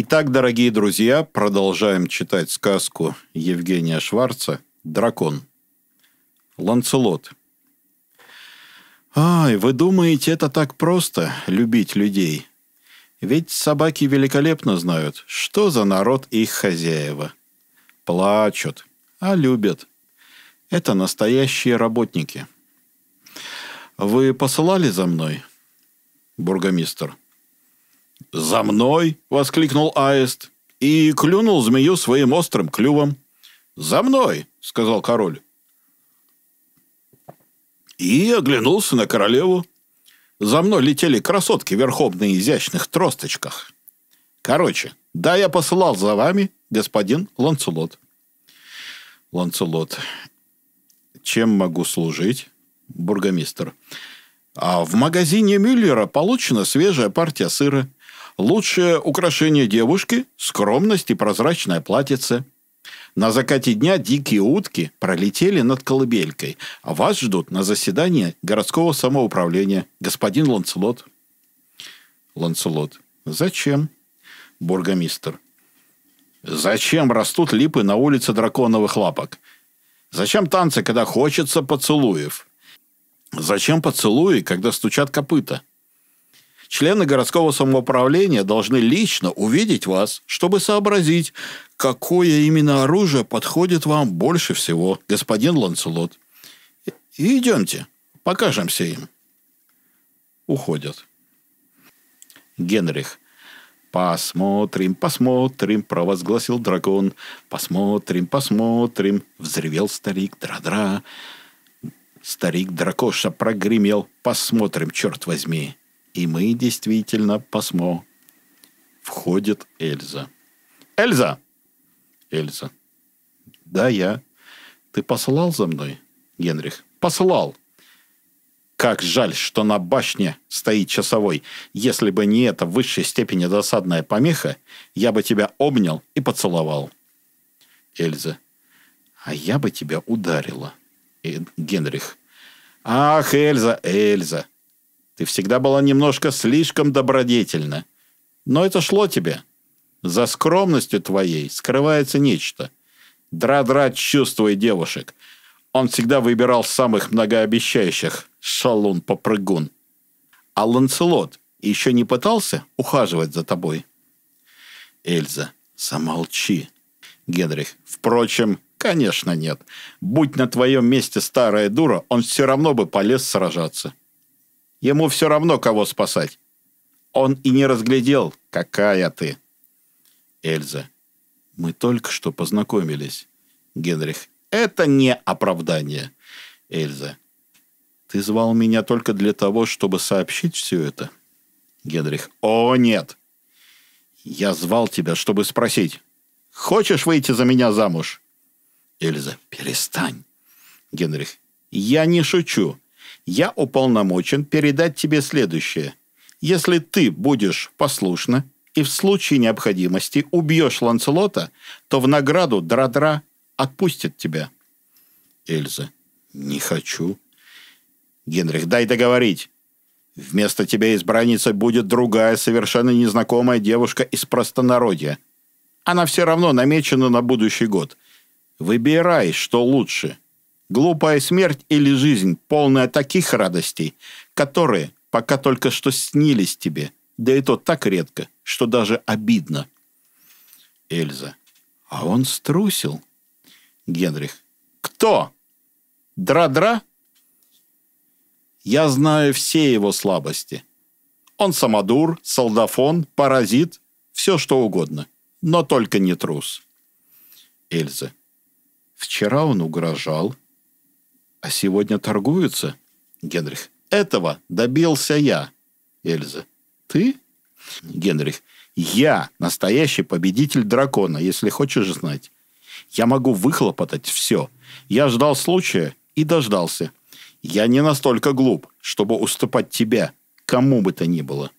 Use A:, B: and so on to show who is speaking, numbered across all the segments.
A: Итак, дорогие друзья, продолжаем читать сказку Евгения Шварца «Дракон». Ланцелот. «Ай, вы думаете, это так просто — любить людей? Ведь собаки великолепно знают, что за народ их хозяева. Плачут, а любят. Это настоящие работники». «Вы посылали за мной?» Бургомистр. «За мной!» – воскликнул Аист и клюнул змею своим острым клювом. «За мной!» – сказал король. И оглянулся на королеву. За мной летели красотки верхом на изящных тросточках. Короче, да, я посылал за вами, господин Ланцелот. Ланцелот. Чем могу служить? Бургомистр. А в магазине Мюллера получена свежая партия сыра. Лучшее украшение девушки – скромность и прозрачное платьице. На закате дня дикие утки пролетели над колыбелькой, а вас ждут на заседании городского самоуправления, господин Ланцелот. Ланцелот. Зачем? Бургомистр. Зачем растут липы на улице драконовых лапок? Зачем танцы, когда хочется поцелуев? Зачем поцелуи, когда стучат копыта? Члены городского самоуправления должны лично увидеть вас, чтобы сообразить, какое именно оружие подходит вам больше всего, господин Ланселот. И идемте, покажемся им. Уходят. Генрих. «Посмотрим, посмотрим», — провозгласил дракон. «Посмотрим, посмотрим», — взревел старик Дра-Дра. Старик Дракоша прогремел. «Посмотрим, черт возьми». И мы действительно посмо. Входит Эльза. Эльза! Эльза. Да, я. Ты посылал за мной, Генрих? Посылал. Как жаль, что на башне стоит часовой. Если бы не эта в высшей степени досадная помеха, я бы тебя обнял и поцеловал. Эльза. А я бы тебя ударила. Генрих. Ах, Эльза, Эльза. Ты всегда была немножко слишком добродетельна. Но это шло тебе. За скромностью твоей скрывается нечто. Дра-дра чувствуй девушек. Он всегда выбирал самых многообещающих. Шалун-попрыгун. А Ланселот еще не пытался ухаживать за тобой? Эльза. Замолчи. Генрих. Впрочем, конечно нет. Будь на твоем месте старая дура, он все равно бы полез сражаться. Ему все равно, кого спасать. Он и не разглядел, какая ты. Эльза. Мы только что познакомились. Генрих. Это не оправдание. Эльза. Ты звал меня только для того, чтобы сообщить все это? Генрих. О, нет. Я звал тебя, чтобы спросить. Хочешь выйти за меня замуж? Эльза. Перестань. Генрих. Я не шучу я уполномочен передать тебе следующее. Если ты будешь послушна и в случае необходимости убьешь Ланцелота, то в награду Драдра отпустит тебя». Эльза. «Не хочу». «Генрих, дай договорить. Вместо тебя избранница будет другая, совершенно незнакомая девушка из простонародья. Она все равно намечена на будущий год. Выбирай, что лучше». Глупая смерть или жизнь, полная таких радостей, которые пока только что снились тебе, да и то так редко, что даже обидно. Эльза. А он струсил. Генрих. Кто? Дра-дра? Я знаю все его слабости. Он самодур, солдафон, паразит, все что угодно, но только не трус. Эльза. Вчера он угрожал, а сегодня торгуются? Генрих. Этого добился я. Эльза. Ты? Генрих. Я настоящий победитель дракона, если хочешь знать. Я могу выхлопотать все. Я ждал случая и дождался. Я не настолько глуп, чтобы уступать тебе, кому бы то ни было.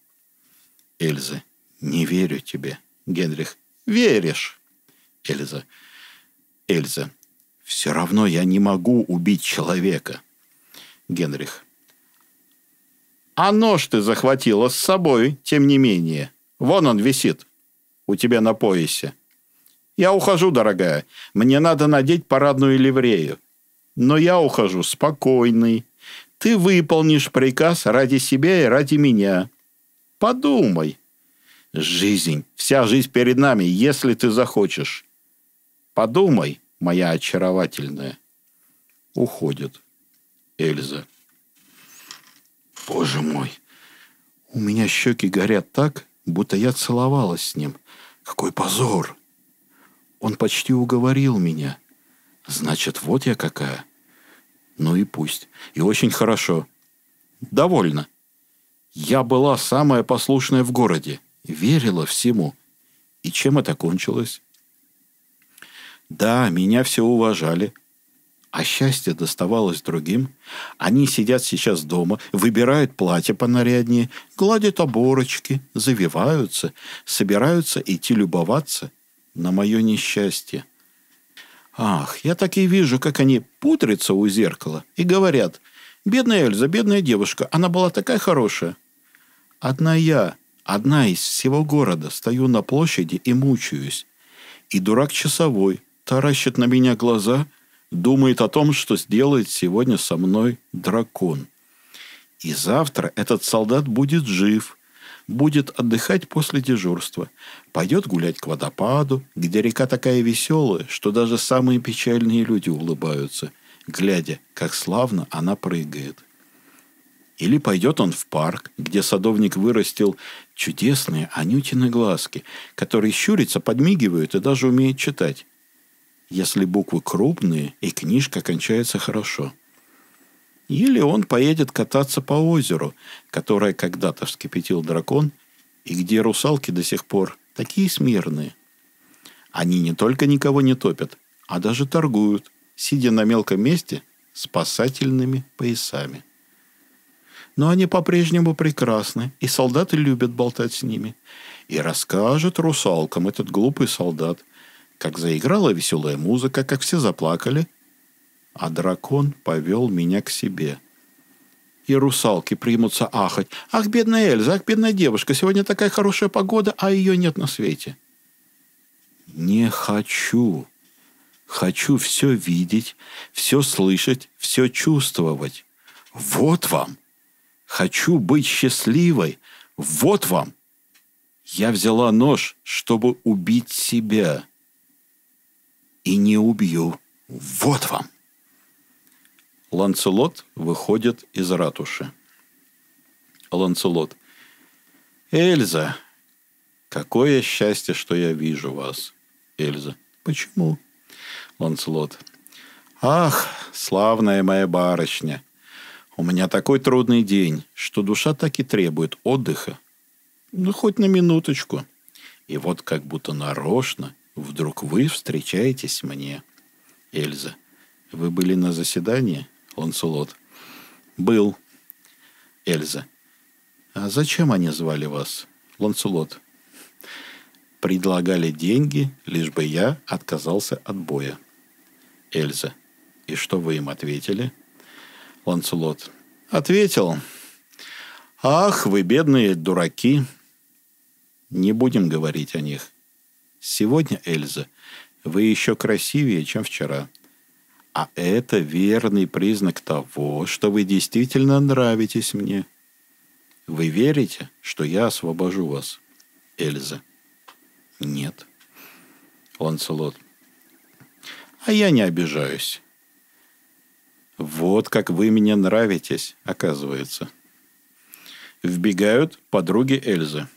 A: Эльза. Не верю тебе. Генрих. Веришь. Эльза. Эльза. Все равно я не могу убить человека. Генрих. А нож ты захватила с собой, тем не менее. Вон он висит. У тебя на поясе. Я ухожу, дорогая. Мне надо надеть парадную ливрею. Но я ухожу спокойный. Ты выполнишь приказ ради себя и ради меня. Подумай. Жизнь. Вся жизнь перед нами, если ты захочешь. Подумай моя очаровательная, уходит Эльза. Боже мой, у меня щеки горят так, будто я целовалась с ним. Какой позор! Он почти уговорил меня. Значит, вот я какая. Ну и пусть. И очень хорошо. Довольно. Я была самая послушная в городе. Верила всему. И чем это кончилось? Да, меня все уважали. А счастье доставалось другим. Они сидят сейчас дома, выбирают платье понаряднее, гладят оборочки, завиваются, собираются идти любоваться на мое несчастье. Ах, я так и вижу, как они пудрятся у зеркала и говорят, «Бедная Эльза, бедная девушка, она была такая хорошая». Одна я, одна из всего города, стою на площади и мучаюсь. И дурак часовой – таращит на меня глаза, думает о том, что сделает сегодня со мной дракон. И завтра этот солдат будет жив, будет отдыхать после дежурства, пойдет гулять к водопаду, где река такая веселая, что даже самые печальные люди улыбаются, глядя, как славно она прыгает. Или пойдет он в парк, где садовник вырастил чудесные анютины глазки, которые щурятся, подмигивают и даже умеют читать если буквы крупные и книжка кончается хорошо. Или он поедет кататься по озеру, которое когда-то вскипятил дракон, и где русалки до сих пор такие смирные. Они не только никого не топят, а даже торгуют, сидя на мелком месте спасательными поясами. Но они по-прежнему прекрасны, и солдаты любят болтать с ними. И расскажет русалкам этот глупый солдат, как заиграла веселая музыка, как все заплакали. А дракон повел меня к себе. И русалки примутся ахать. «Ах, бедная Эльза, ах, бедная девушка, сегодня такая хорошая погода, а ее нет на свете». «Не хочу. Хочу все видеть, все слышать, все чувствовать. Вот вам! Хочу быть счастливой. Вот вам!» Я взяла нож, чтобы убить себя и не убью. Вот вам!» Ланцелот выходит из ратуши. Ланцелот. «Эльза, какое счастье, что я вижу вас!» Эльза. «Почему?» Ланцелот. «Ах, славная моя барышня! У меня такой трудный день, что душа так и требует отдыха. Ну, хоть на минуточку. И вот как будто нарочно Вдруг вы встречаетесь мне. Эльза. Вы были на заседании? Ланселот. Был. Эльза. А зачем они звали вас? Ланселот. Предлагали деньги, лишь бы я отказался от боя. Эльза. И что вы им ответили? Ланселот. Ответил. Ах, вы бедные дураки. Не будем говорить о них. Сегодня, Эльза, вы еще красивее, чем вчера. А это верный признак того, что вы действительно нравитесь мне. Вы верите, что я освобожу вас? Эльза. Нет. Ланселот. А я не обижаюсь. Вот как вы мне нравитесь, оказывается. Вбегают подруги Эльзы.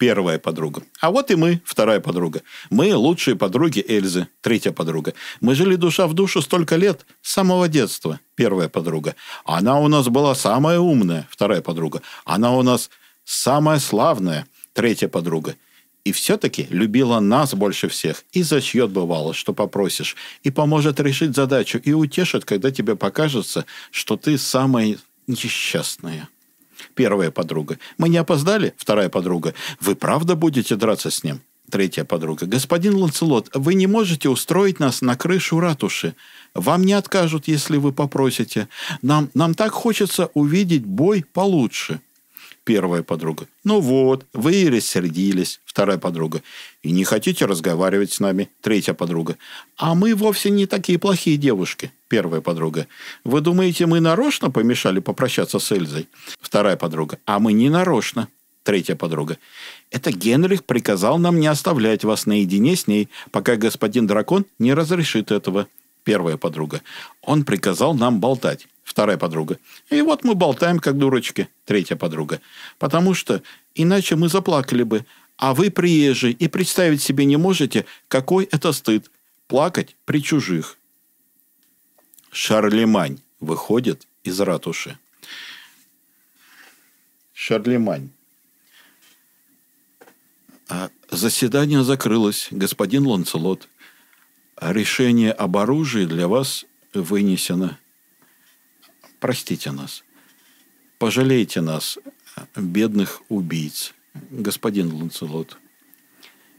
A: первая подруга. А вот и мы, вторая подруга. Мы лучшие подруги Эльзы, третья подруга. Мы жили душа в душу столько лет, с самого детства, первая подруга. Она у нас была самая умная, вторая подруга. Она у нас самая славная, третья подруга. И все-таки любила нас больше всех. И зачьет бывало, что попросишь. И поможет решить задачу. И утешит, когда тебе покажется, что ты самая несчастная. Первая подруга. Мы не опоздали? Вторая подруга. Вы правда будете драться с ним? Третья подруга. «Господин Ланцелот, вы не можете устроить нас на крышу ратуши. Вам не откажут, если вы попросите. Нам, нам так хочется увидеть бой получше». Первая подруга. Ну вот, вы рассердились. Вторая подруга. И не хотите разговаривать с нами. Третья подруга. А мы вовсе не такие плохие девушки. Первая подруга. Вы думаете, мы нарочно помешали попрощаться с Эльзой? Вторая подруга. А мы не нарочно. Третья подруга. «Это Генрих приказал нам не оставлять вас наедине с ней, пока господин дракон не разрешит этого». Первая подруга. «Он приказал нам болтать. Вторая подруга. И вот мы болтаем, как дурочки. Третья подруга. Потому что иначе мы заплакали бы. А вы приезжие и представить себе не можете, какой это стыд. Плакать при чужих. Шарлемань выходит из ратуши. Шарлемань. А заседание закрылось, господин Ланцелот. Решение об оружии для вас вынесено простите нас, пожалейте нас, бедных убийц, господин Ланцелот.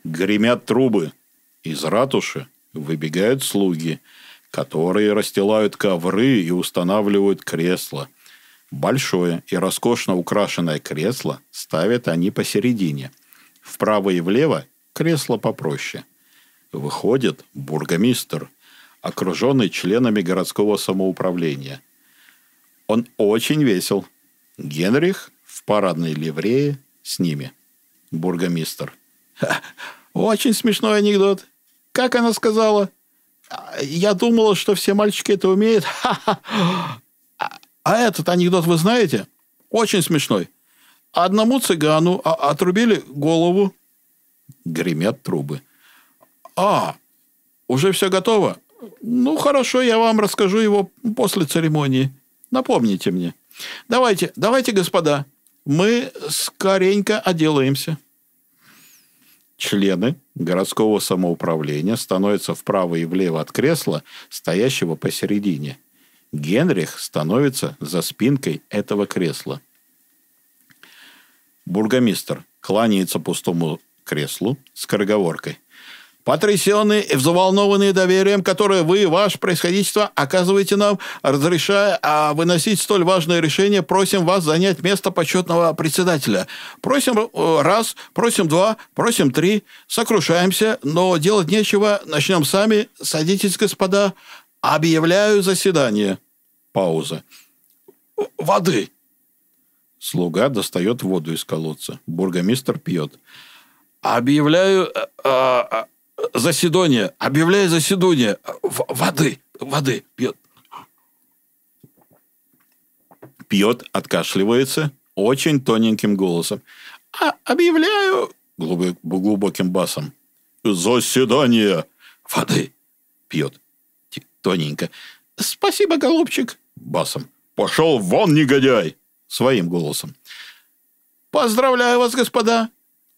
A: Гремят трубы. Из ратуши выбегают слуги, которые расстилают ковры и устанавливают кресла. Большое и роскошно украшенное кресло ставят они посередине. Вправо и влево кресло попроще. Выходит бургомистр, окруженный членами городского самоуправления – он очень весел. Генрих в парадной ливрее с ними. Бургомистр. очень смешной анекдот. Как она сказала? А, я думала, что все мальчики это умеют. А, а этот анекдот вы знаете? Очень смешной. Одному цыгану а, отрубили голову. Гремят трубы. А, уже все готово? Ну, хорошо, я вам расскажу его после церемонии. Напомните мне. Давайте, давайте, господа, мы скоренько оделаемся. Члены городского самоуправления становятся вправо и влево от кресла, стоящего посередине. Генрих становится за спинкой этого кресла. Бургомистр кланяется пустому креслу с короговоркой. Потрясенные и взволнованные доверием, которое вы, ваше происходительство, оказываете нам, разрешая а, выносить столь важное решение, просим вас занять место почетного председателя. Просим э, раз, просим два, просим три. Сокрушаемся, но делать нечего. Начнем сами. Садитесь, господа. Объявляю заседание. Пауза. Воды. Слуга достает воду из колодца. Бургомистр пьет. Объявляю... Э, э, заседание, объявляй заседание, в- воды, воды пьет. Пьет, откашливается очень тоненьким голосом. А, объявляю глубок, глубоким басом. Заседание воды пьет тоненько. Спасибо, голубчик, басом. Пошел вон, негодяй, своим голосом. Поздравляю вас, господа.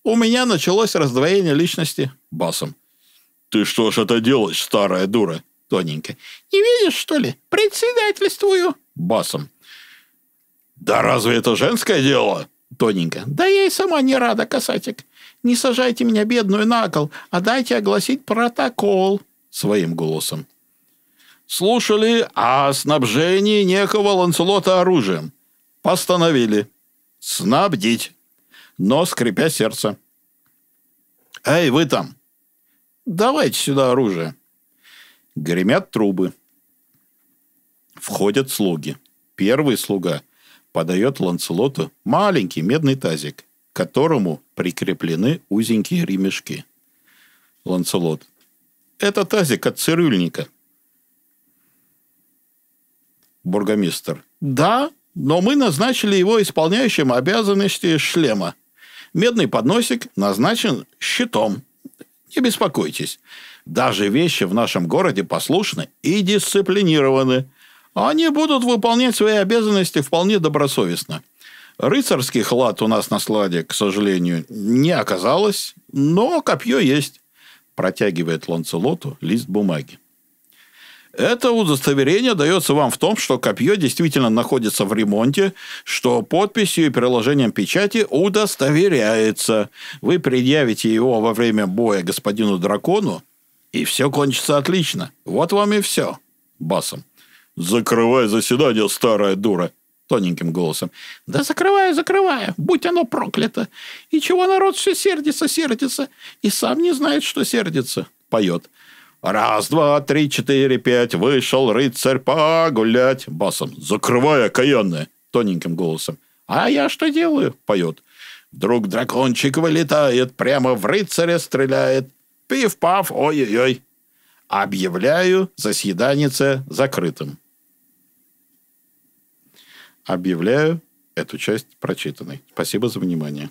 A: У меня началось раздвоение личности басом. «Ты что ж это делаешь, старая дура?» Тоненько. «Не видишь, что ли? Председательствую!» Басом. «Да разве это женское дело?» Тоненько. «Да я и сама не рада, касатик. Не сажайте меня, бедную, на кол, а дайте огласить протокол!» Своим голосом. «Слушали о а снабжении некого Ланселота оружием. Постановили. Снабдить. Но скрипя сердце. «Эй, вы там!» Давайте сюда оружие. Гремят трубы. Входят слуги. Первый слуга подает Ланцелоту маленький медный тазик, к которому прикреплены узенькие ремешки. Ланцелот. Это тазик от цирюльника. Бургомистр. Да, но мы назначили его исполняющим обязанности шлема. Медный подносик назначен щитом. Не беспокойтесь. Даже вещи в нашем городе послушны и дисциплинированы. Они будут выполнять свои обязанности вполне добросовестно. Рыцарский лад у нас на сладе, к сожалению, не оказалось, но копье есть. Протягивает Ланцелоту лист бумаги. Это удостоверение дается вам в том, что копье действительно находится в ремонте, что подписью и приложением печати удостоверяется. Вы предъявите его во время боя господину дракону, и все кончится отлично. Вот вам и все. Басом. «Закрывай заседание, старая дура!» Тоненьким голосом. «Да закрываю, закрываю, будь оно проклято! И чего народ все сердится, сердится, и сам не знает, что сердится!» Поет. Раз, два, три, четыре, пять, вышел рыцарь погулять. Басом. Закрывай, окаянная. Тоненьким голосом. А я что делаю? Поет. Вдруг дракончик вылетает, прямо в рыцаря стреляет. Пиф-паф, ой-ой-ой. Объявляю заседанице закрытым. Объявляю эту часть прочитанной. Спасибо за внимание.